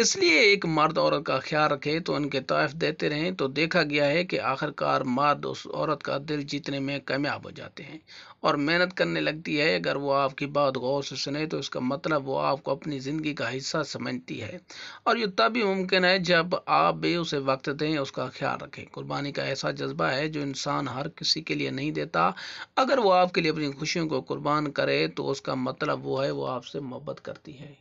इसलिए एक मर्द औरत का ख्याल रखे तो उनके तोहफ देते रहें तो देखा गया है कि आखिरकार मर्द उस औरत का दिल जीतने में कामयाब हो जाते हैं और मेहनत करने लगती है अगर वो आपकी बात गौर से सुने तो इसका मतलब वो आपको अपनी ज़िंदगी का हिस्सा समझती है और ये तभी मुमकिन है जब आप भी उसे वक्त दें उसका ख्याल रखें कुर्बानी का ऐसा जज्बा है जो इंसान हर किसी के लिए नहीं देता अगर वो आपके लिए अपनी खुशियों को कुर्बान करे तो उसका मतलब वो है वो आपसे मोहब्बत करती है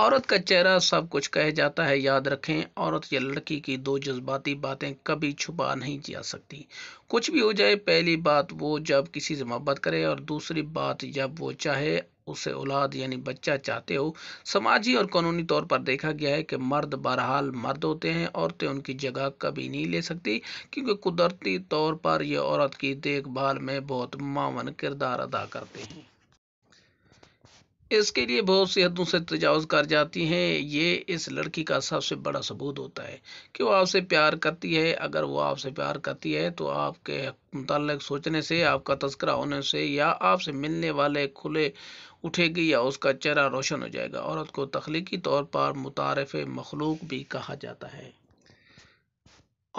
औरत का चेहरा सब कुछ कह जाता है याद रखें औरत या लड़की की दो जज्बाती बातें कभी छुपा नहीं जा सकती कुछ भी हो जाए पहली बात वो जब किसी से मोहब्बत करे और दूसरी बात जब वो चाहे उसे औलाद यानी बच्चा चाहते हो समाजी और कानूनी तौर पर देखा गया है कि मर्द बहरहाल मर्द होते हैं औरतें उनकी जगह कभी नहीं ले सकती क्योंकि कुदरती तौर पर यह औरत की देखभाल में बहुत मावन किरदार अदा करते हैं इसके लिए बहुत सी हदों से तजावज़ कर जाती हैं ये इस लड़की का सबसे बड़ा सबूत होता है कि वो आपसे प्यार करती है अगर वो आपसे प्यार करती है तो आपके मतलब सोचने से आपका तस्करा होने से या आपसे मिलने वाले खुले उठेगी या उसका चेहरा रोशन हो जाएगा औरत को तख्लीकी तौर पर मुतारफ़ मखलूक भी कहा जाता है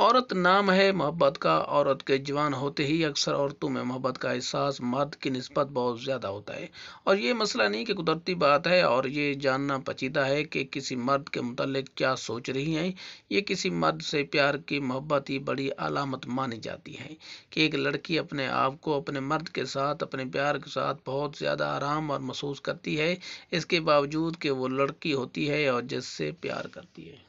औरत नाम है मोहब्बत का औरत के जवान होते ही अक्सर औरतों में मोहब्बत का एहसास मर्द की नस्बत बहुत ज़्यादा होता है और ये मसला नहीं कि कुदरती बात है और ये जानना पचीदा है कि किसी मर्द के मतलब क्या सोच रही हैं ये किसी मर्द से प्यार की मोहब्बत ही बड़ी अलामत मानी जाती है कि एक लड़की अपने आप को अपने मर्द के साथ अपने प्यार के साथ बहुत ज़्यादा आराम और महसूस करती है इसके बावजूद कि वो लड़की होती है और जिससे प्यार करती है